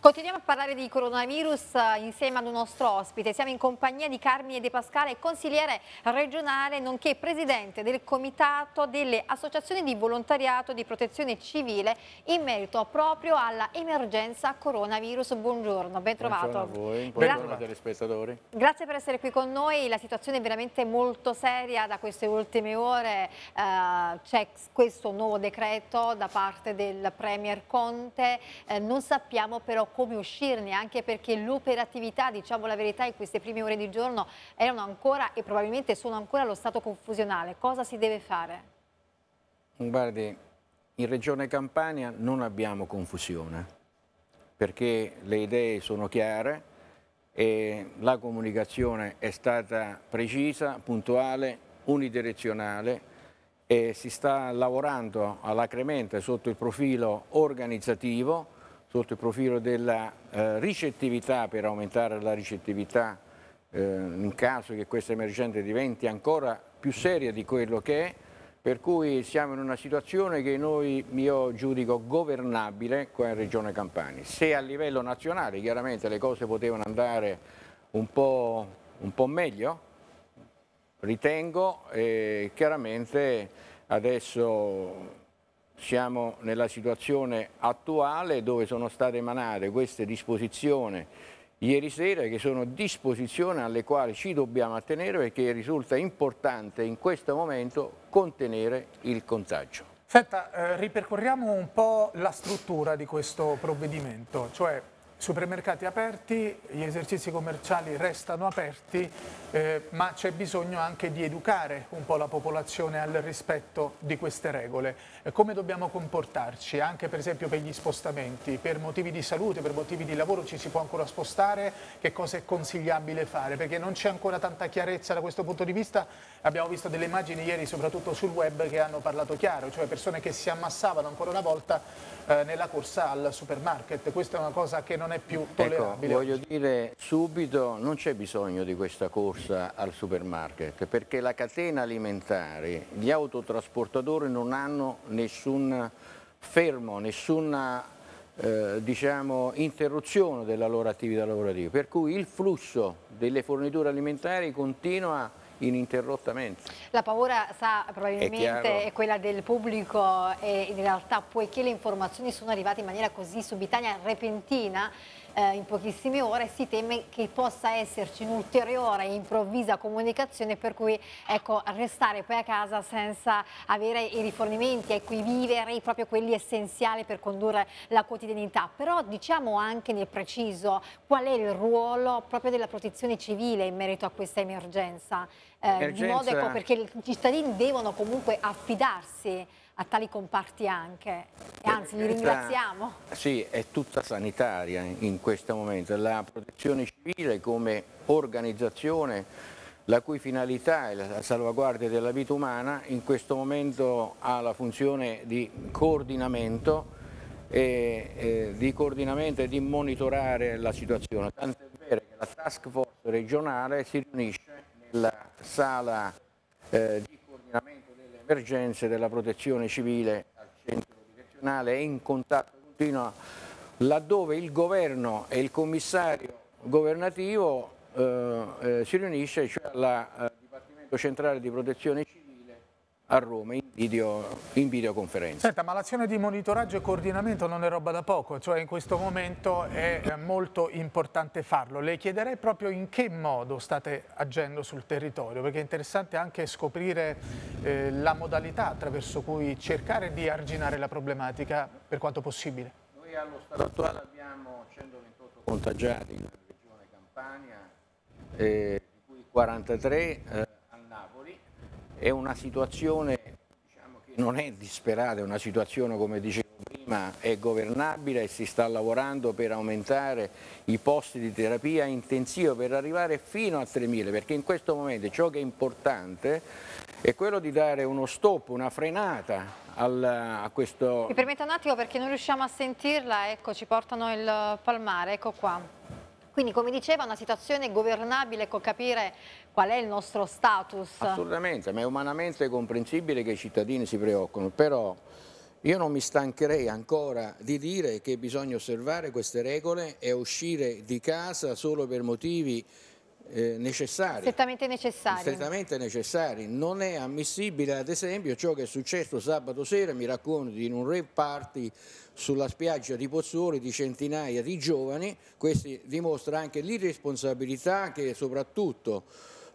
Continuiamo a parlare di coronavirus eh, insieme ad un nostro ospite. Siamo in compagnia di Carmine De Pascale, consigliere regionale, nonché presidente del Comitato delle Associazioni di Volontariato di Protezione Civile in merito proprio alla emergenza coronavirus. Buongiorno, ben trovato. Buongiorno a voi, buongiorno Gra telespettatori. Grazie per essere qui con noi. La situazione è veramente molto seria da queste ultime ore. Eh, C'è questo nuovo decreto da parte del Premier Conte. Eh, non sappiamo però come uscirne, anche perché l'operatività, diciamo la verità, in queste prime ore di giorno erano ancora e probabilmente sono ancora allo stato confusionale. Cosa si deve fare? Guardi, in Regione Campania non abbiamo confusione, perché le idee sono chiare, e la comunicazione è stata precisa, puntuale, unidirezionale e si sta lavorando alacremente sotto il profilo organizzativo sotto il profilo della eh, ricettività per aumentare la ricettività eh, in caso che questa emergenza diventi ancora più seria di quello che è, per cui siamo in una situazione che noi, io giudico governabile qua in Regione Campania. Se a livello nazionale chiaramente le cose potevano andare un po', un po meglio, ritengo, e chiaramente adesso siamo nella situazione attuale dove sono state emanate queste disposizioni ieri sera che sono disposizioni alle quali ci dobbiamo attenere perché risulta importante in questo momento contenere il contagio. Senta, eh, ripercorriamo un po' la struttura di questo provvedimento, cioè supermercati aperti, gli esercizi commerciali restano aperti, eh, ma c'è bisogno anche di educare un po' la popolazione al rispetto di queste regole. Eh, come dobbiamo comportarci, anche per esempio per gli spostamenti, per motivi di salute, per motivi di lavoro ci si può ancora spostare, che cosa è consigliabile fare, perché non c'è ancora tanta chiarezza da questo punto di vista, abbiamo visto delle immagini ieri soprattutto sul web che hanno parlato chiaro, cioè persone che si ammassavano ancora una volta eh, nella corsa al supermarket, questa è una cosa che non non è più ecco, tollerabile. Ecco, voglio dire subito non c'è bisogno di questa corsa al supermarket perché la catena alimentare, gli autotrasportatori non hanno nessun fermo, nessuna eh, diciamo, interruzione della loro attività lavorativa, per cui il flusso delle forniture alimentari continua ininterrottamente. La paura, sa, probabilmente è, è, quella del pubblico e in realtà poiché le informazioni sono arrivate in maniera così subitanea, repentina, eh, in pochissime ore, si teme che possa esserci un'ulteriore improvvisa comunicazione per cui ecco, restare poi a casa senza avere i rifornimenti, ecco, i viveri, proprio quelli essenziali per condurre la quotidianità. Però diciamo anche nel preciso qual è il ruolo proprio della protezione civile in merito a questa emergenza. Eh, di modo ecco, perché i cittadini devono comunque affidarsi a tali comparti anche, e anzi li ringraziamo. sì, è tutta sanitaria in questo momento, la protezione civile come organizzazione la cui finalità è la salvaguardia della vita umana, in questo momento ha la funzione di coordinamento e, eh, di coordinamento e di monitorare la situazione. Tant'è vero che la task force regionale si riunisce nella sala eh, di coordinamento delle emergenze della protezione civile al centro direzionale e in contatto continuo laddove il governo e il commissario governativo eh, eh, si riunisce cioè al eh, Dipartimento Centrale di Protezione Civile a Roma in, video, in videoconferenza. Senta, ma l'azione di monitoraggio e coordinamento non è roba da poco, cioè in questo momento è eh, molto importante farlo. Le chiederei proprio in che modo state agendo sul territorio, perché è interessante anche scoprire eh, la modalità attraverso cui cercare di arginare la problematica per quanto possibile. Noi allo stato attuale abbiamo 128 contagiati nella regione Campania, eh, di cui 43 eh, è una situazione diciamo, che non è disperata, è una situazione come dicevo prima è governabile e si sta lavorando per aumentare i posti di terapia intensiva per arrivare fino a 3.000 perché in questo momento ciò che è importante è quello di dare uno stop, una frenata al, a questo... Mi permetta un attimo perché non riusciamo a sentirla, ecco ci portano il palmare, ecco qua. Quindi come diceva una situazione governabile con capire qual è il nostro status. Assolutamente, ma è umanamente comprensibile che i cittadini si preoccupino, però io non mi stancherei ancora di dire che bisogna osservare queste regole e uscire di casa solo per motivi eh, necessari. Strettamente necessari. Strettamente necessari. Non è ammissibile, ad esempio, ciò che è successo sabato sera, mi racconti, in un rave party sulla spiaggia di Pozzuoli di centinaia di giovani. Questo dimostra anche l'irresponsabilità che soprattutto...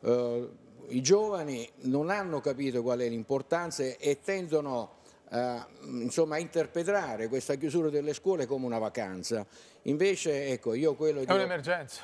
Eh, i giovani non hanno capito qual è l'importanza e tendono eh, insomma, a interpretare questa chiusura delle scuole come una vacanza. Invece, ecco, io quello È un'emergenza.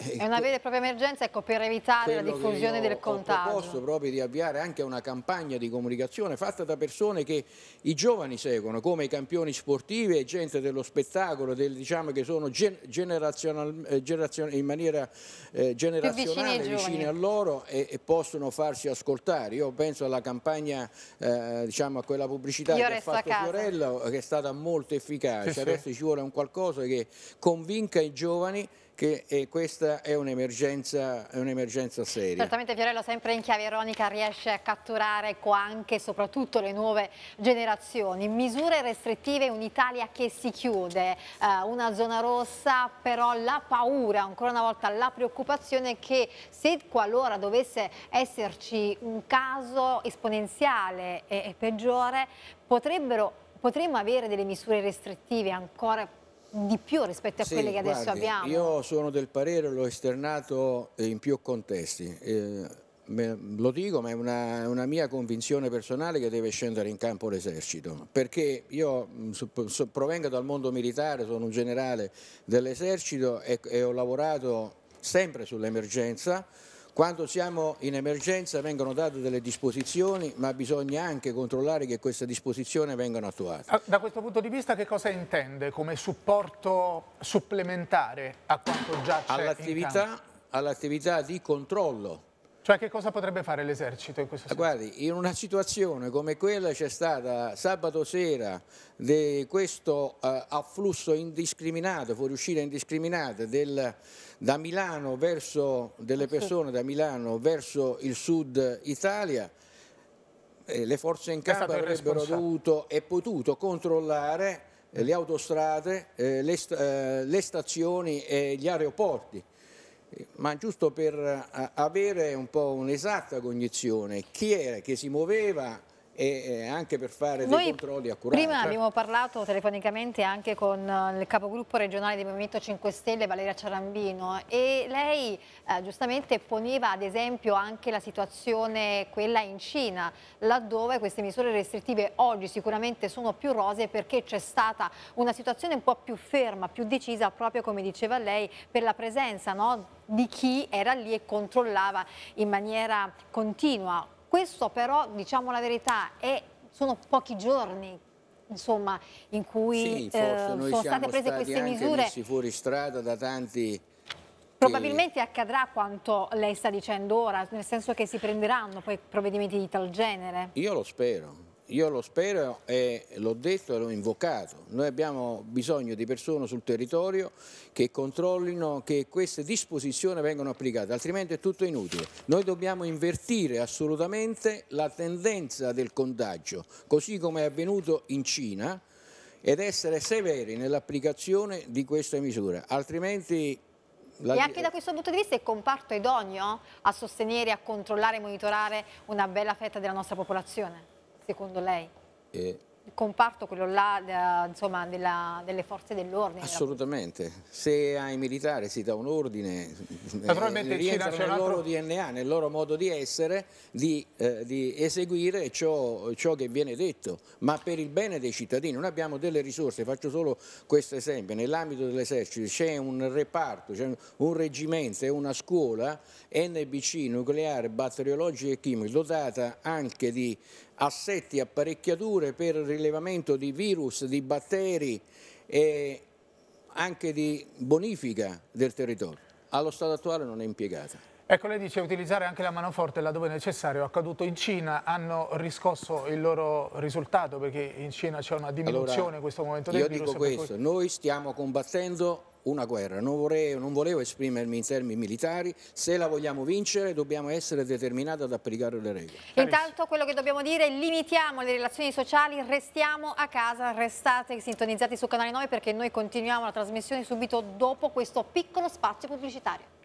Eh, è una vera e propria emergenza ecco, per evitare la diffusione del contagio. Ho proposto proprio di avviare anche una campagna di comunicazione fatta da persone che i giovani seguono, come i campioni sportivi e gente dello spettacolo, del, diciamo che sono generazional, eh, generazional, in maniera eh, generazionale vicini, vicini, a loro e, e, possono farsi ascoltare. Io penso alla campagna, eh, diciamo a quella pubblicità Io che ha fatto Fiorello, che è stata molto efficace. Sì, Adesso ci vuole un qualcosa che convinca i giovani che eh, questa questa è un'emergenza un seria. Certamente Fiorello sempre in chiave ironica riesce a catturare anche e soprattutto le nuove generazioni. Misure restrittive, un'Italia che si chiude, eh, una zona rossa, però la paura, ancora una volta la preoccupazione che se qualora dovesse esserci un caso esponenziale e, e peggiore, potrebbero potremmo avere delle misure restrittive ancora di più rispetto a sì, quelle che adesso guardi, abbiamo. Io sono del parere, l'ho esternato in più contesti. Eh, me, lo dico, ma è una, una, mia convinzione personale che deve scendere in campo l'esercito, perché io mm, so, so, provengo dal mondo militare, sono un generale dell'esercito e, e ho lavorato sempre sull'emergenza quando siamo in emergenza vengono date delle disposizioni, ma bisogna anche controllare che queste disposizioni vengano attuate. Ah, da questo punto di vista che cosa intende come supporto supplementare a quanto già c'è? All'attività all di controllo cioè che cosa potrebbe fare l'esercito in questo senso? Guardi, in una situazione come quella c'è stata sabato sera di questo eh, afflusso indiscriminato, fuoriuscita indiscriminata del, da Milano verso, delle ah, persone da Milano verso il sud Italia, eh, le forze in campo avrebbero dovuto e potuto controllare eh, le autostrade, eh, le, st eh, le stazioni e gli aeroporti ma giusto per eh, avere un po' un'esatta cognizione, chi era che si muoveva e anche per fare Noi dei controlli accurati. Prima cioè abbiamo parlato telefonicamente anche con eh, il capogruppo regionale del Movimento 5 Stelle Valeria Ciarambino e lei eh, giustamente poneva ad esempio anche la situazione quella in Cina laddove queste misure restrittive oggi sicuramente sono più rose perché c'è stata una situazione un po' più ferma, più decisa proprio come diceva lei per la presenza no, di chi era lì e controllava in maniera continua questo però, diciamo la verità, è, sono pochi giorni insomma, in cui sì, eh, sono state prese queste misure. messi fuori strada da tanti... Probabilmente accadrà quanto lei sta dicendo ora, nel senso che si prenderanno poi provvedimenti di tal genere. Io lo spero, io lo spero e l'ho detto e l'ho invocato. Noi abbiamo bisogno di persone sul territorio che controllino che queste disposizioni vengano applicate, altrimenti è tutto inutile. Noi dobbiamo invertire assolutamente la tendenza del contagio, così come è avvenuto in Cina, ed essere severi nell'applicazione di queste misure, altrimenti la... E anche da questo punto di vista è comparto idoneo a sostenere, a controllare e monitorare una bella fetta della nostra popolazione? secondo lei? Eh, il comparto, quello là, da, insomma, della, delle forze dell'ordine? Assolutamente. Se ai militari si dà un ordine, eh, rientra nel loro DNA, nel loro modo di essere, di, eh, di eseguire ciò, ciò, che viene detto, ma per il bene dei cittadini. Noi abbiamo delle risorse, faccio solo questo esempio, nell'ambito dell'esercito c'è un reparto, c'è un reggimento, e una scuola NBC nucleare, batteriologica e chimica, dotata anche di assetti, apparecchiature per rilevamento di virus, di batteri e anche di bonifica del territorio. Allo stato attuale non è impiegata. Ecco, lei dice utilizzare anche la manoforte laddove necessario, è accaduto in Cina, hanno riscosso il loro risultato perché in Cina c'è una diminuzione allora, in questo momento del io virus. Io dico questo, cui... noi stiamo combattendo una guerra, non, vorrei, non, volevo esprimermi in termini militari, se la vogliamo vincere dobbiamo essere determinati ad applicare le regole. Intanto quello che dobbiamo dire è limitiamo le relazioni sociali, restiamo a casa, restate sintonizzati su Canale 9 perché noi continuiamo la trasmissione subito dopo questo piccolo spazio pubblicitario.